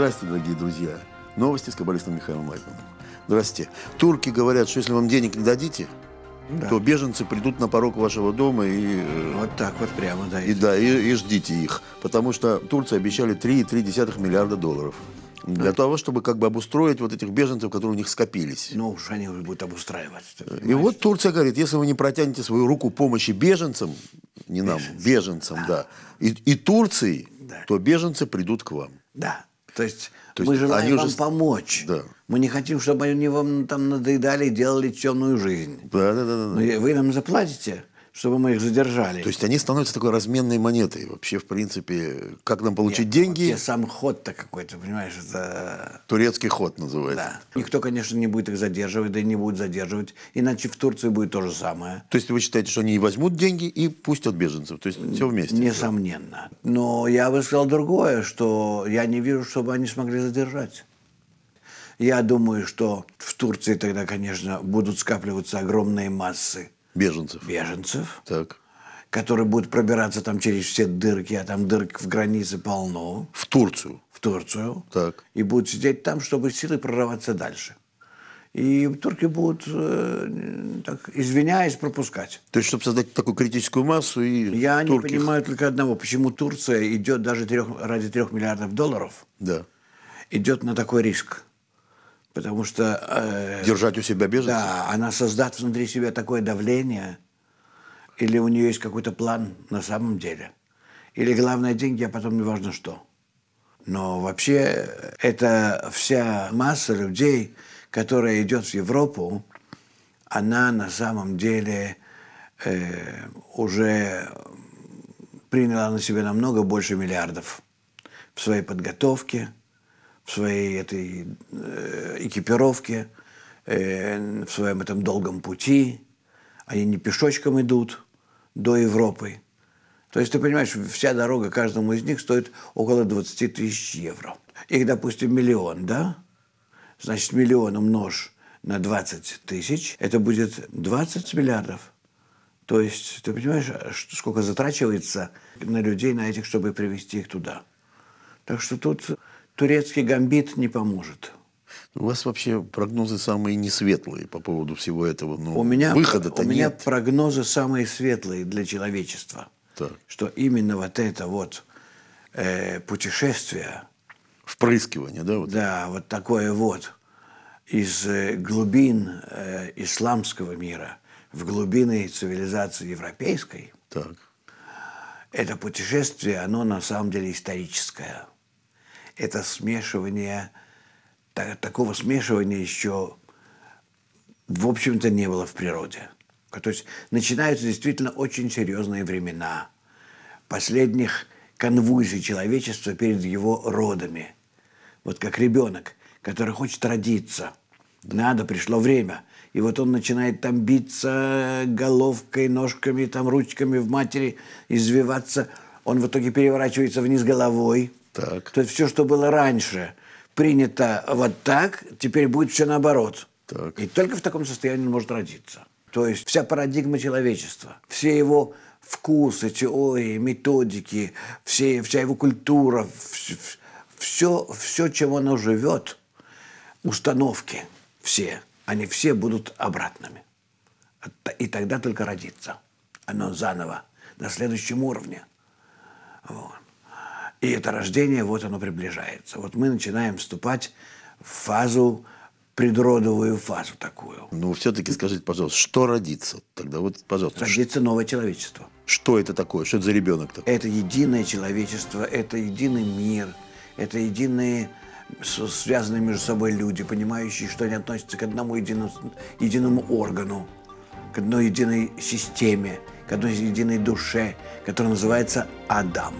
Здравствуйте, дорогие друзья. Новости с каббалистом Михаилом Лайтманом. Здравствуйте. Турки говорят, что если вам денег не дадите, да. то беженцы придут на порог вашего дома и... Э, вот так вот прямо, да. И, да, и, и ждите их. Потому что Турции обещали 3,3 миллиарда долларов. Для да. того, чтобы как бы обустроить вот этих беженцев, которые у них скопились. Ну уж они уже будут обустраивать. И вот Турция говорит, если вы не протянете свою руку помощи беженцам, не нам, беженцам, беженцам да, да и, и Турции, да. то беженцы придут к вам. Да, то есть, То есть мы желаем они вам уже... помочь. Да. Мы не хотим, чтобы они вам там надоедали и делали темную жизнь. Да, да, да, да. Но ну, вы нам заплатите? чтобы мы их задержали. То есть они становятся такой разменной монетой вообще, в принципе, как нам получить Нет, деньги? Вот сам ход-то какой-то, понимаешь, это... Э, Турецкий ход называется. Да. Никто, конечно, не будет их задерживать, да и не будет задерживать, иначе в Турции будет то же самое. То есть вы считаете, что они возьмут деньги и пустят беженцев, то есть все вместе? Несомненно. Но я бы сказал другое, что я не вижу, чтобы они смогли задержать. Я думаю, что в Турции тогда, конечно, будут скапливаться огромные массы Беженцев. Беженцев. Так. Которые будут пробираться там через все дырки, а там дырок в границе полно. В Турцию. В Турцию. Так. И будут сидеть там, чтобы силы прорваться дальше. И турки будут, э, так, извиняясь, пропускать. То есть, чтобы создать такую критическую массу и Я турки... не понимаю только одного, почему Турция идет даже трех, ради трех миллиардов долларов. Да. Идет на такой риск. Потому что... Э, Держать у себя бизнес? Да, она создаст внутри себя такое давление, или у нее есть какой-то план на самом деле, или главное деньги, а потом не важно что. Но вообще это вся масса людей, которая идет в Европу, она на самом деле э, уже приняла на себя намного больше миллиардов в своей подготовке – своей этой э, экипировке, э, в своем этом долгом пути. Они не пешочком идут до Европы. То есть, ты понимаешь, вся дорога каждому из них стоит около 20 тысяч евро. Их, допустим, миллион, да? Значит, миллион умножь на 20 тысяч, это будет 20 миллиардов. То есть, ты понимаешь, сколько затрачивается на людей, на этих, чтобы привести их туда. Так что тут турецкий гамбит не поможет. Ну, у вас вообще прогнозы самые несветлые по поводу всего этого. Но ну, у меня, выхода-то нет. у нет. меня прогнозы самые светлые для человечества. Так. Что именно вот это вот э, путешествие. Впрыскивание, да? Вот да, вот такое вот из э, глубин э, исламского мира в глубины цивилизации европейской. Так. Это путешествие, оно на самом деле историческое это смешивание, так, такого смешивания еще, в общем-то, не было в природе. То есть начинаются действительно очень серьезные времена последних конвульсий человечества перед его родами. Вот как ребенок, который хочет родиться. Надо, пришло время. И вот он начинает там биться головкой, ножками, там ручками в матери, извиваться. Он в итоге переворачивается вниз головой – так. То есть все, что было раньше, принято вот так, теперь будет все наоборот. Так. И только в таком состоянии он может родиться. То есть вся парадигма человечества, все его вкусы, теории, методики, все, вся его культура, все, все, чем оно живет, установки все, они все будут обратными. И тогда только родится. Оно заново, на следующем уровне. Вот. И это рождение, вот оно приближается. Вот мы начинаем вступать в фазу, предродовую фазу такую. Ну, все-таки скажите, пожалуйста, что родится? Тогда вот, пожалуйста. Родится новое человечество. Что это такое? Что это за ребенок такой? Это единое человечество, это единый мир, это единые связанные между собой люди, понимающие, что они относятся к одному единому, единому органу, к одной единой системе, к одной единой душе, которая называется Адам.